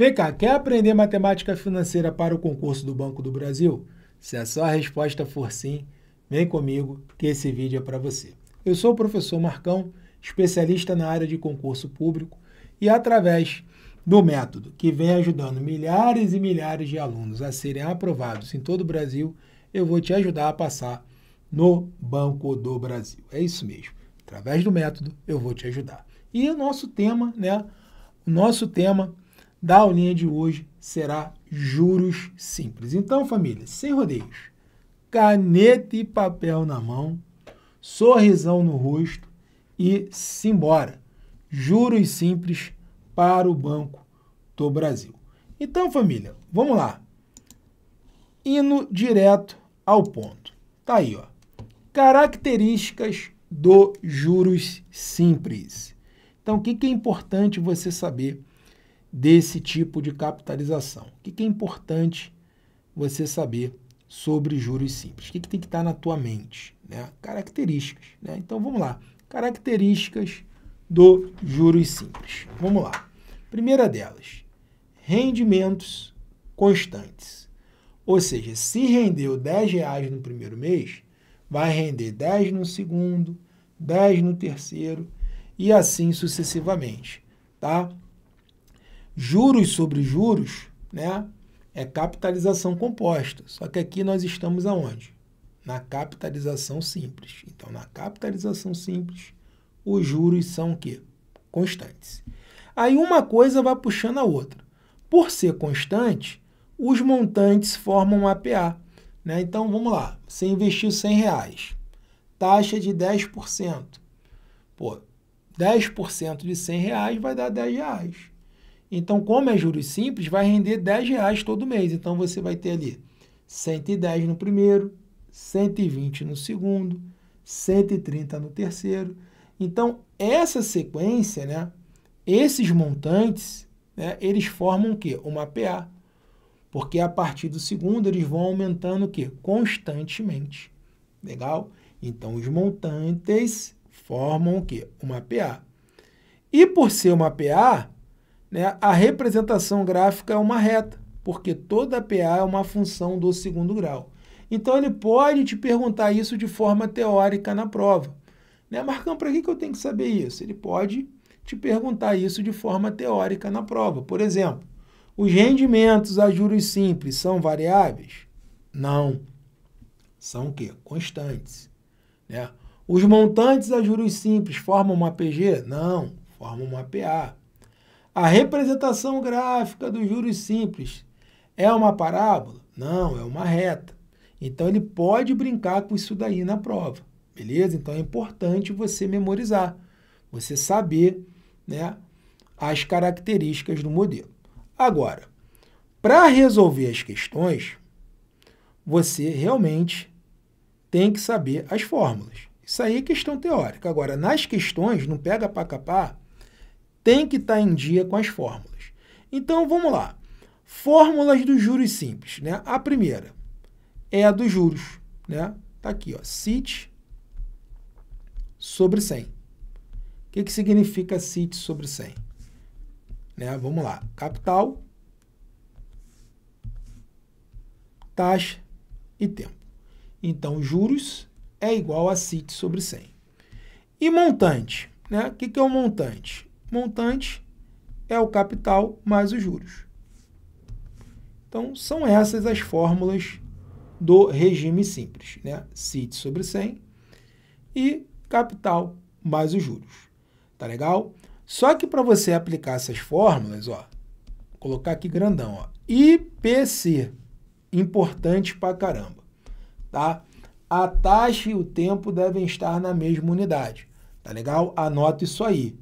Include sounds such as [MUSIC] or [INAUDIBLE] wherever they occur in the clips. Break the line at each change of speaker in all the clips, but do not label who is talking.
Vem cá, quer aprender matemática financeira para o concurso do Banco do Brasil? Se a sua resposta for sim, vem comigo que esse vídeo é para você. Eu sou o professor Marcão, especialista na área de concurso público e através do método que vem ajudando milhares e milhares de alunos a serem aprovados em todo o Brasil, eu vou te ajudar a passar no Banco do Brasil. É isso mesmo. Através do método eu vou te ajudar. E o nosso tema, né? O nosso tema da aulinha de hoje será juros simples. Então, família, sem rodeios, caneta e papel na mão, sorrisão no rosto e simbora. Juros simples para o Banco do Brasil. Então, família, vamos lá. Indo direto ao ponto. Tá aí, ó. Características do juros simples. Então, o que, que é importante você saber desse tipo de capitalização. O que é importante você saber sobre juros simples? O que, tem que estar tá na tua mente? Né? Características. Né? Então vamos lá. Características do juros simples. Vamos lá. Primeira delas, rendimentos constantes. Ou seja, se rendeu 10 reais no primeiro mês, vai render 10 no segundo, 10 no terceiro e assim sucessivamente, tá? Juros sobre juros né, é capitalização composta. Só que aqui nós estamos aonde? Na capitalização simples. Então, na capitalização simples, os juros são o quê? Constantes. Aí uma coisa vai puxando a outra. Por ser constante, os montantes formam um APA. Né? Então, vamos lá. Você investiu 100 reais. Taxa de 10%. Pô, 10% de 100 reais vai dar 10 reais. Então, como é juros simples, vai render 10 reais todo mês. Então, você vai ter ali 110 no primeiro, 120 no segundo, 130 no terceiro. Então, essa sequência, né, esses montantes, né, eles formam o quê? Uma PA. Porque a partir do segundo eles vão aumentando o quê? Constantemente. Legal? Então, os montantes formam o quê? Uma PA. E por ser uma PA, né? A representação gráfica é uma reta, porque toda PA é uma função do segundo grau. Então ele pode te perguntar isso de forma teórica na prova. Né? Marcão, para que, que eu tenho que saber isso? Ele pode te perguntar isso de forma teórica na prova. Por exemplo, os rendimentos a juros simples são variáveis? Não. São o quê? Constantes. Né? Os montantes a juros simples formam uma PG? Não, formam uma PA. A representação gráfica dos juros simples é uma parábola? Não, é uma reta. Então ele pode brincar com isso daí na prova, beleza? Então é importante você memorizar, você saber né, as características do modelo. Agora, para resolver as questões, você realmente tem que saber as fórmulas. Isso aí é questão teórica. Agora, nas questões, não pega para capar tem que estar tá em dia com as fórmulas. Então vamos lá. Fórmulas dos juros simples. Né? A primeira é a dos juros. Né? Tá aqui, ó, CIT sobre 100. O que, que significa CIT sobre 100? Né? Vamos lá. Capital, taxa e tempo. Então, juros é igual a CIT sobre 100. E montante. Né? O que, que é o montante? montante é o capital mais os juros. Então, são essas as fórmulas do regime simples, né? CIT sobre 100 e capital mais os juros. Tá legal? Só que para você aplicar essas fórmulas, ó, colocar aqui grandão, ó, IPC, importante pra caramba, tá? A taxa e o tempo devem estar na mesma unidade, tá legal? Anota isso aí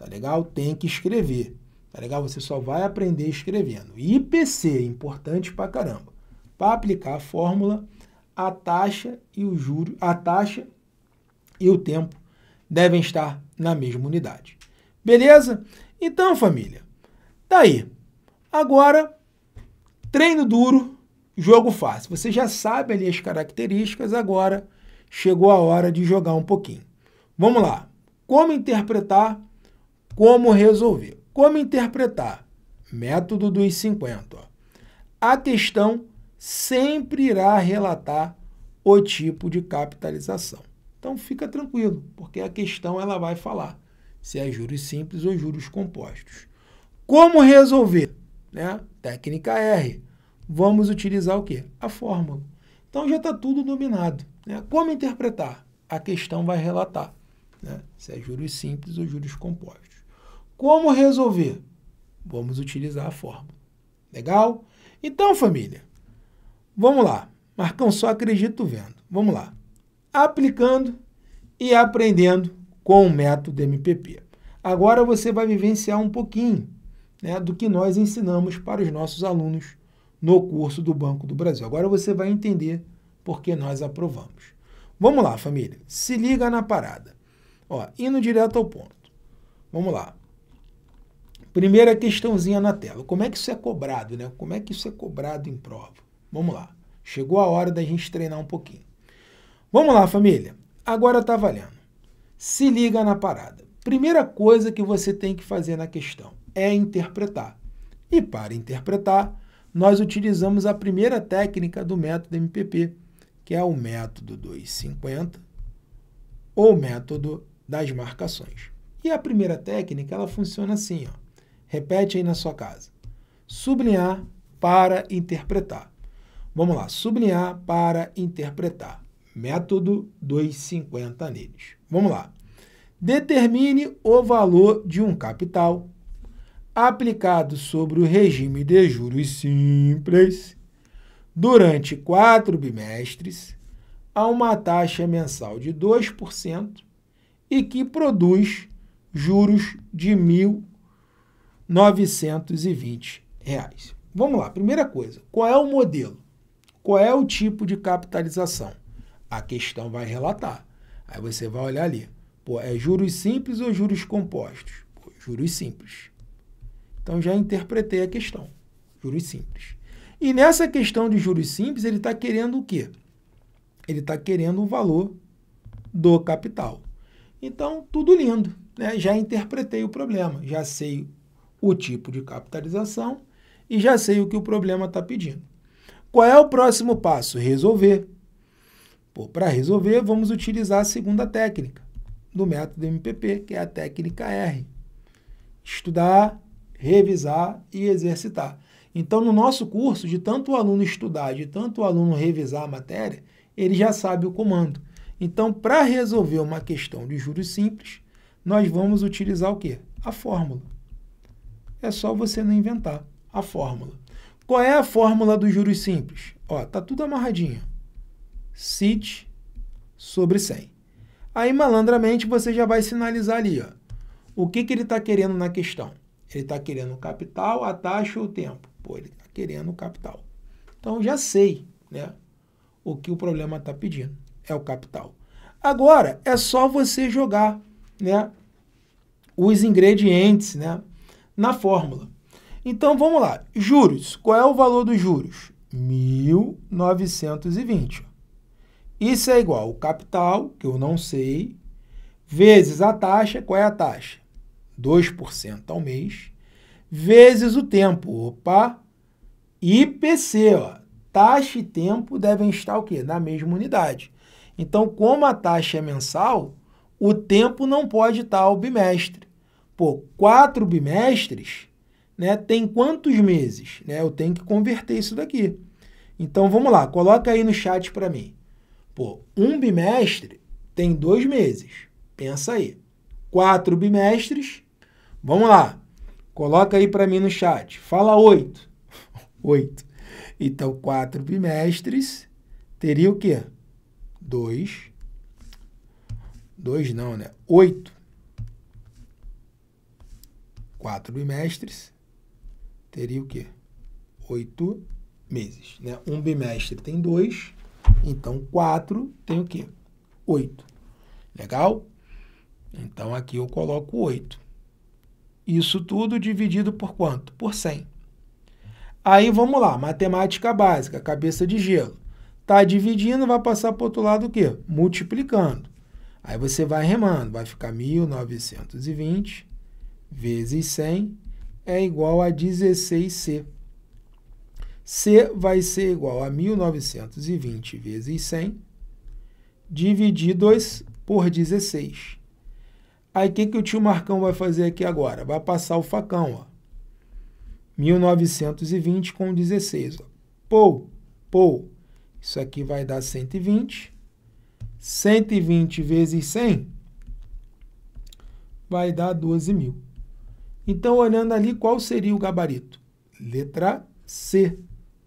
tá legal? Tem que escrever, tá legal? Você só vai aprender escrevendo. IPC, importante pra caramba. Para aplicar a fórmula, a taxa e o juro, a taxa e o tempo devem estar na mesma unidade. Beleza? Então, família, tá aí. Agora, treino duro, jogo fácil. Você já sabe ali as características, agora chegou a hora de jogar um pouquinho. Vamos lá. Como interpretar como resolver? Como interpretar? Método dos 50. Ó. A questão sempre irá relatar o tipo de capitalização. Então fica tranquilo, porque a questão ela vai falar se é juros simples ou juros compostos. Como resolver? Né? Técnica R. Vamos utilizar o quê? A fórmula. Então já está tudo dominado. Né? Como interpretar? A questão vai relatar né? se é juros simples ou juros compostos. Como resolver? Vamos utilizar a fórmula. Legal? Então, família, vamos lá. Marcão, só acredito vendo. Vamos lá. Aplicando e aprendendo com o método MPP. Agora você vai vivenciar um pouquinho né, do que nós ensinamos para os nossos alunos no curso do Banco do Brasil. Agora você vai entender por que nós aprovamos. Vamos lá, família. Se liga na parada. Ó, indo direto ao ponto. Vamos lá. Primeira questãozinha na tela. Como é que isso é cobrado, né? Como é que isso é cobrado em prova? Vamos lá. Chegou a hora da gente treinar um pouquinho. Vamos lá, família. Agora tá valendo. Se liga na parada. Primeira coisa que você tem que fazer na questão é interpretar. E para interpretar, nós utilizamos a primeira técnica do método MPP, que é o método 250 ou método das marcações. E a primeira técnica, ela funciona assim, ó. Repete aí na sua casa. Sublinhar para interpretar. Vamos lá, sublinhar para interpretar. Método 250 neles. Vamos lá. Determine o valor de um capital aplicado sobre o regime de juros simples durante quatro bimestres a uma taxa mensal de 2% e que produz juros de R$ 920 reais. Vamos lá, primeira coisa, qual é o modelo? Qual é o tipo de capitalização? A questão vai relatar. Aí você vai olhar ali, pô, é juros simples ou juros compostos? Pô, juros simples. Então já interpretei a questão, juros simples. E nessa questão de juros simples, ele está querendo o quê? Ele está querendo o valor do capital. Então, tudo lindo, né? Já interpretei o problema, já sei o tipo de capitalização e já sei o que o problema está pedindo. Qual é o próximo passo? Resolver. Para resolver, vamos utilizar a segunda técnica do método MPP, que é a técnica R. Estudar, revisar e exercitar. Então, no nosso curso, de tanto o aluno estudar, de tanto o aluno revisar a matéria, ele já sabe o comando. Então, para resolver uma questão de juros simples, nós vamos utilizar o quê? A fórmula. É só você não inventar a fórmula. Qual é a fórmula dos juros simples? Ó, tá tudo amarradinho. CIT sobre 100. Aí, malandramente, você já vai sinalizar ali, ó. O que, que ele está querendo na questão? Ele está querendo o capital, a taxa ou o tempo? Pô, ele está querendo o capital. Então, já sei, né? O que o problema está pedindo é o capital. Agora, é só você jogar, né? Os ingredientes, né? na fórmula. Então vamos lá. Juros. Qual é o valor dos juros? 1920. Isso é igual ao capital, que eu não sei, vezes a taxa. Qual é a taxa? 2% ao mês, vezes o tempo. Opa! IPC, ó. Taxa e tempo devem estar o quê? Na mesma unidade. Então, como a taxa é mensal, o tempo não pode estar ao bimestre. Pô, quatro bimestres, né? Tem quantos meses? Né? Eu tenho que converter isso daqui. Então vamos lá, coloca aí no chat para mim. Pô, um bimestre tem dois meses. Pensa aí. Quatro bimestres. Vamos lá. Coloca aí para mim no chat. Fala oito. [LAUGHS] oito. Então, quatro bimestres teria o quê? Dois. Dois não, né? Oito quatro bimestres teria o quê? Oito meses. Né? Um bimestre tem dois, então quatro tem o quê? Oito. Legal? Então aqui eu coloco oito. Isso tudo dividido por quanto? Por 100. Aí vamos lá, matemática básica, cabeça de gelo. Está dividindo, vai passar para o outro lado o quê? Multiplicando. Aí você vai remando, vai ficar 1920 vezes 100 é igual a 16C. C vai ser igual a 1920 vezes 100, divididos por 16. Aí o que, que o tio Marcão vai fazer aqui agora? Vai passar o facão, ó. 1920 com 16. Ó. Pou, pou. Isso aqui vai dar 120. 120 vezes 100 vai dar 12 mil. Então, olhando ali, qual seria o gabarito? Letra C.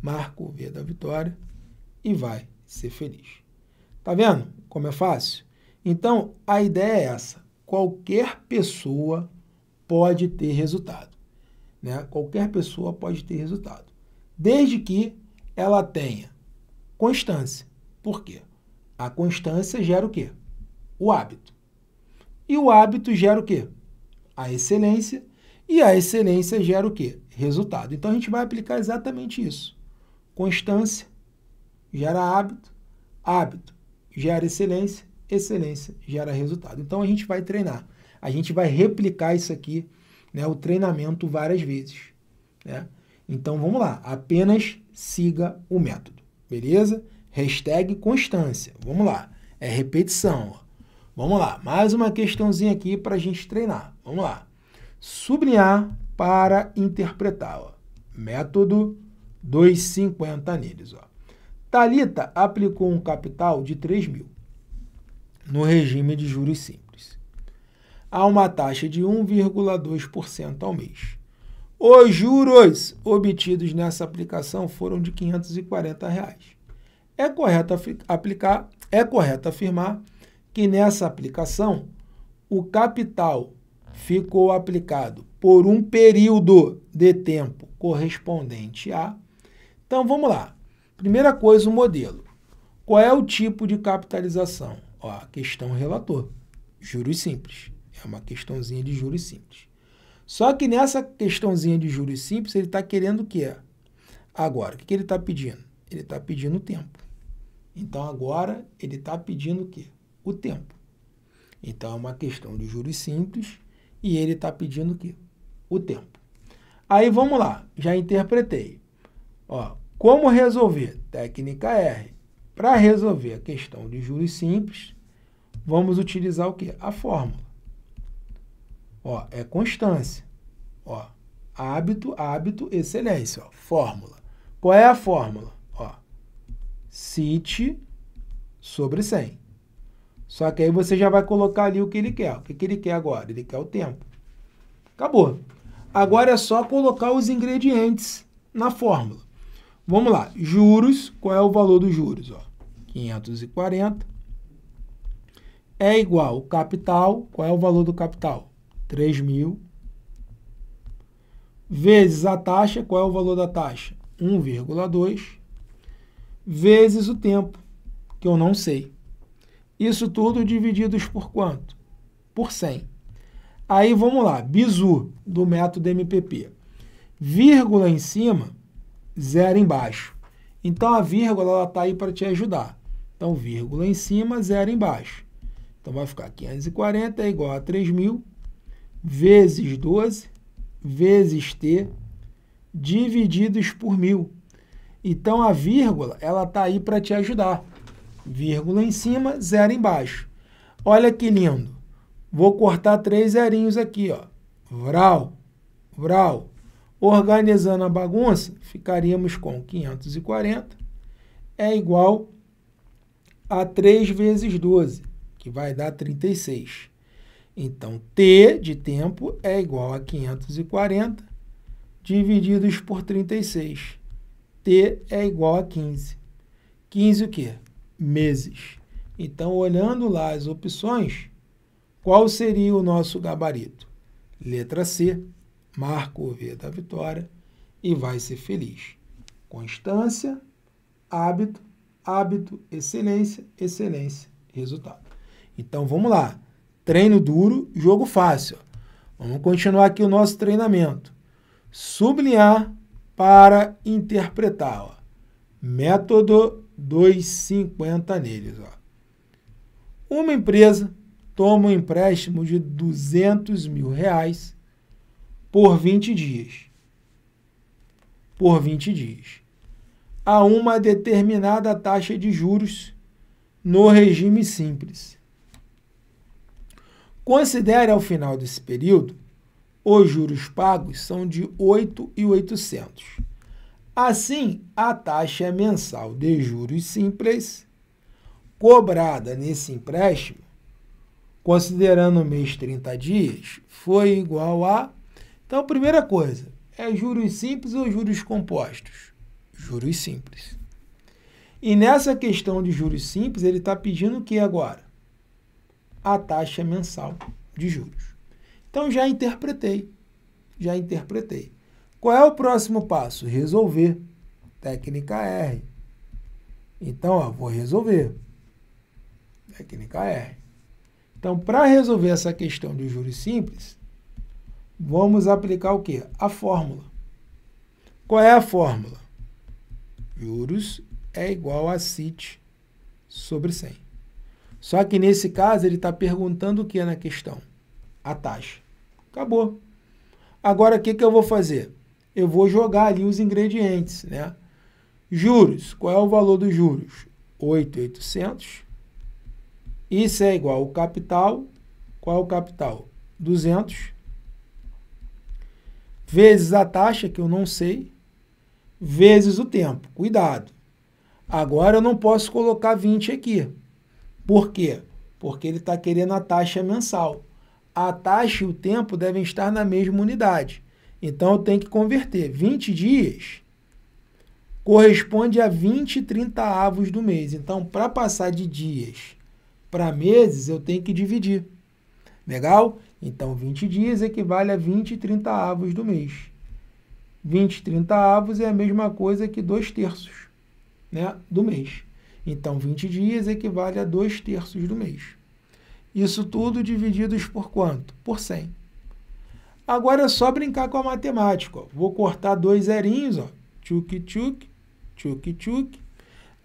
Marco o V da vitória e vai ser feliz. Tá vendo como é fácil? Então, a ideia é essa. Qualquer pessoa pode ter resultado. Né? Qualquer pessoa pode ter resultado. Desde que ela tenha constância. Por quê? A constância gera o quê? O hábito. E o hábito gera o quê? A excelência e a excelência gera o quê? Resultado. Então a gente vai aplicar exatamente isso. Constância gera hábito, hábito gera excelência, excelência gera resultado. Então a gente vai treinar. A gente vai replicar isso aqui, né, o treinamento várias vezes, né? Então vamos lá, apenas siga o método, beleza? Hashtag constância. Vamos lá, é repetição. Vamos lá, mais uma questãozinha aqui para a gente treinar. Vamos lá sublinhar para interpretá-la. Método 2,50 neles. Ó. Talita aplicou um capital de 3 mil no regime de juros simples, a uma taxa de 1,2% ao mês. Os juros obtidos nessa aplicação foram de R$ 540. Reais. É correto aplicar, é correto afirmar que nessa aplicação o capital ficou aplicado por um período de tempo correspondente a. Então vamos lá. Primeira coisa, o modelo. Qual é o tipo de capitalização? Ó, a questão relator. Juros simples. É uma questãozinha de juros simples. Só que nessa questãozinha de juros simples, ele está querendo o quê? Agora, o que ele está pedindo? Ele está pedindo tempo. Então, agora, ele está pedindo o quê? O tempo. Então, é uma questão de juros simples e ele está pedindo o quê? O tempo. Aí vamos lá, já interpretei. Ó, como resolver? Técnica R. Para resolver a questão de juros simples, vamos utilizar o quê? A fórmula. Ó, é constância. Ó, hábito, hábito, excelência. Ó, fórmula. Qual é a fórmula? Ó, CIT sobre 100. Só que aí você já vai colocar ali o que ele quer. O que, que ele quer agora? Ele quer o tempo. Acabou. Agora é só colocar os ingredientes na fórmula. Vamos lá. Juros, qual é o valor dos juros? Ó, 540 é igual capital, qual é o valor do capital? 3.000. Vezes a taxa, qual é o valor da taxa? 1,2. Vezes o tempo, que eu não sei. Isso tudo divididos por quanto? Por 100. Aí vamos lá, bizu do método MPP. Vírgula em cima, zero embaixo. Então a vírgula está aí para te ajudar. Então vírgula em cima, zero embaixo. Então vai ficar 540 é igual a 3.000 vezes 12 vezes t divididos por 1.000. Então a vírgula ela está aí para te ajudar vírgula em cima, zero embaixo. Olha que lindo. Vou cortar três zerinhos aqui, ó. Vral, vral. Organizando a bagunça, ficaríamos com 540 é igual a 3 vezes 12, que vai dar 36. Então, T de tempo é igual a 540 divididos por 36. T é igual a 15. 15 o quê? meses. Então, olhando lá as opções, qual seria o nosso gabarito? Letra C, Marco o V da vitória e vai ser feliz. Constância, hábito, hábito, excelência, excelência, resultado. Então, vamos lá. Treino duro, jogo fácil. Vamos continuar aqui o nosso treinamento. Sublinhar para interpretar. Ó. Método 2,50 neles. Ó. Uma empresa toma um empréstimo de 200 mil reais por 20 dias. Por 20 dias. A uma determinada taxa de juros no regime simples. Considere ao final desse período, os juros pagos são de 8,800. Assim, a taxa mensal de juros simples cobrada nesse empréstimo, considerando o mês 30 dias, foi igual a. Então, primeira coisa, é juros simples ou juros compostos? Juros simples. E nessa questão de juros simples, ele está pedindo o que agora? A taxa mensal de juros. Então, já interpretei. Já interpretei. Qual é o próximo passo? Resolver. Técnica R. Então, ó, vou resolver. Técnica R. Então, para resolver essa questão de juros simples, vamos aplicar o quê? A fórmula. Qual é a fórmula? Juros é igual a CIT sobre 100. Só que nesse caso ele está perguntando o que na questão? A taxa. Acabou. Agora o que, que eu vou fazer? eu vou jogar ali os ingredientes, né? Juros, qual é o valor dos juros? 8,800. Isso é igual ao capital, qual é o capital? 200. Vezes a taxa, que eu não sei, vezes o tempo. Cuidado. Agora eu não posso colocar 20 aqui. Por quê? Porque ele está querendo a taxa mensal. A taxa e o tempo devem estar na mesma unidade. Então eu tenho que converter 20 dias corresponde a 20 30 avos do mês. Então, para passar de dias para meses, eu tenho que dividir. Legal? Então, 20 dias equivale a 20 30 avos do mês. 20 30 avos é a mesma coisa que 2 terços né, do mês. Então, 20 dias equivale a 2 terços do mês. Isso tudo divididos por quanto? Por 100. Agora é só brincar com a matemática. Ó. Vou cortar dois zerinhos, ó. Tchuc, tchuc, tchuc, tchuc.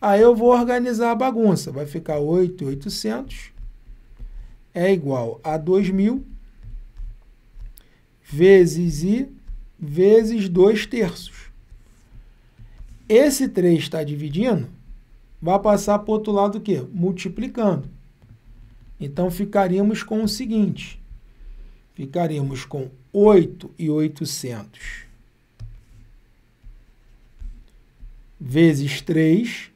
Aí eu vou organizar a bagunça. Vai ficar 8,800 é igual a 2.000 vezes i vezes 2 terços. Esse 3 está dividindo, vai passar para o outro lado o quê? Multiplicando. Então, ficaríamos com o seguinte ficaremos com 8 e 800 vezes 3,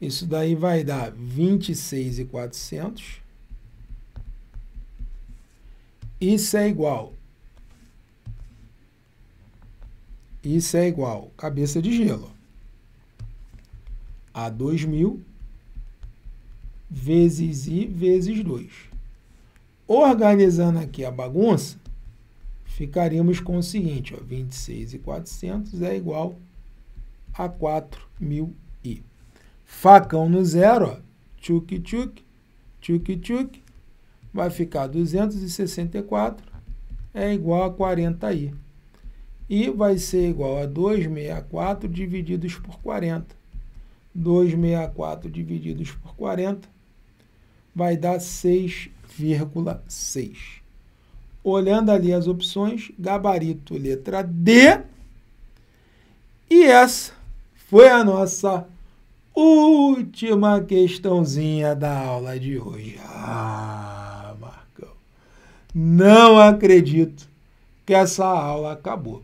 isso daí vai dar 26 e 400. Isso é igual. Isso é igual, cabeça de gelo, a 2.000 vezes i vezes 2. Organizando aqui a bagunça, ficaríamos com o seguinte, ó, 26,400 é igual a 4.000i. Facão no zero, tchuc-tchuc, tchuc-tchuc, vai ficar 264, é igual a 40i. E vai ser igual a 264 divididos por 40. 264 divididos por 40 vai dar 6 0,6. Olhando ali as opções, gabarito letra D. E essa foi a nossa última questãozinha da aula de hoje. Ah, Marcão, não acredito que essa aula acabou.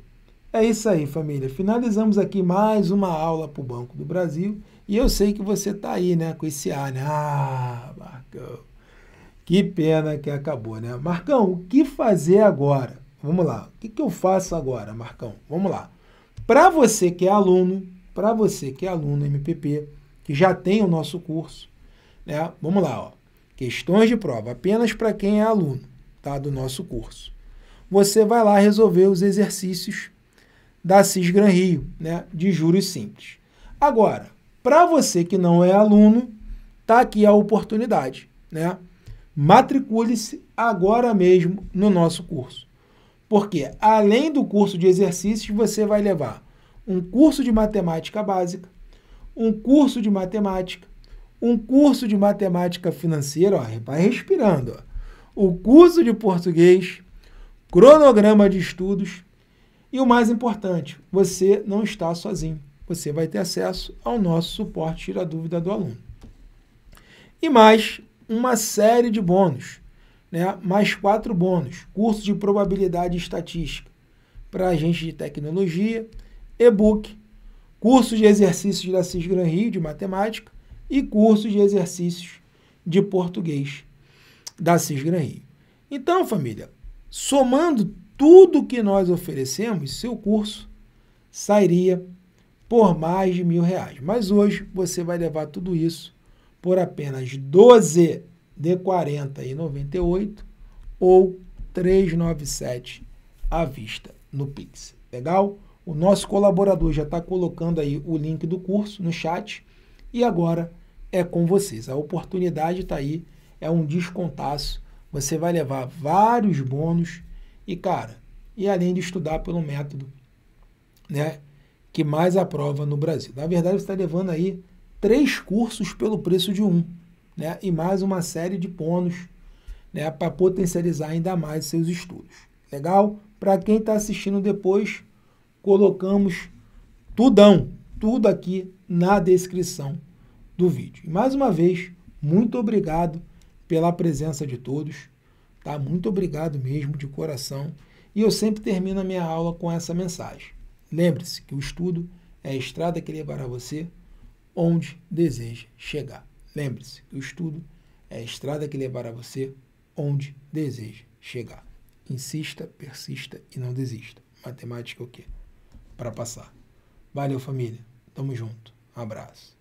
É isso aí, família. Finalizamos aqui mais uma aula para o Banco do Brasil. E eu sei que você está aí, né, com esse ar, né? Ah, Marcão. Que pena que acabou, né? Marcão, o que fazer agora? Vamos lá. O que, que eu faço agora, Marcão? Vamos lá. Para você que é aluno, para você que é aluno MPP, que já tem o nosso curso, né? Vamos lá, ó. Questões de prova apenas para quem é aluno, tá? Do nosso curso. Você vai lá resolver os exercícios da Cisgran Rio, né? De juros simples. Agora, para você que não é aluno, tá aqui a oportunidade, né? Matricule-se agora mesmo no nosso curso. Porque, além do curso de exercícios, você vai levar um curso de matemática básica, um curso de matemática, um curso de matemática financeira, ó, vai respirando, ó, o curso de português, cronograma de estudos e o mais importante, você não está sozinho. Você vai ter acesso ao nosso suporte Tira a Dúvida do Aluno. E mais, uma série de bônus, né? mais quatro bônus. Curso de probabilidade e estatística para agente de tecnologia, e-book, curso de exercícios da Cisgran Rio de matemática e curso de exercícios de português da Cisgran Rio. Então, família, somando tudo que nós oferecemos, seu curso sairia por mais de mil reais. Mas hoje você vai levar tudo isso por apenas 12 de 40 e 98 ou 397 à vista no Pix. Legal? O nosso colaborador já está colocando aí o link do curso no chat e agora é com vocês. A oportunidade está aí, é um descontaço. Você vai levar vários bônus e, cara, e além de estudar pelo método, né, que mais aprova no Brasil. Na verdade, você está levando aí três cursos pelo preço de um, né? e mais uma série de bônus né? para potencializar ainda mais seus estudos. Legal? Para quem está assistindo depois, colocamos tudão, tudo aqui na descrição do vídeo. E mais uma vez, muito obrigado pela presença de todos, tá? Muito obrigado mesmo de coração. E eu sempre termino a minha aula com essa mensagem. Lembre-se que o estudo é a estrada que levará você onde deseja chegar. Lembre-se que o estudo é a estrada que levará você onde deseja chegar. Insista, persista e não desista. Matemática é o quê? Para passar. Valeu, família. Tamo junto. Um abraço.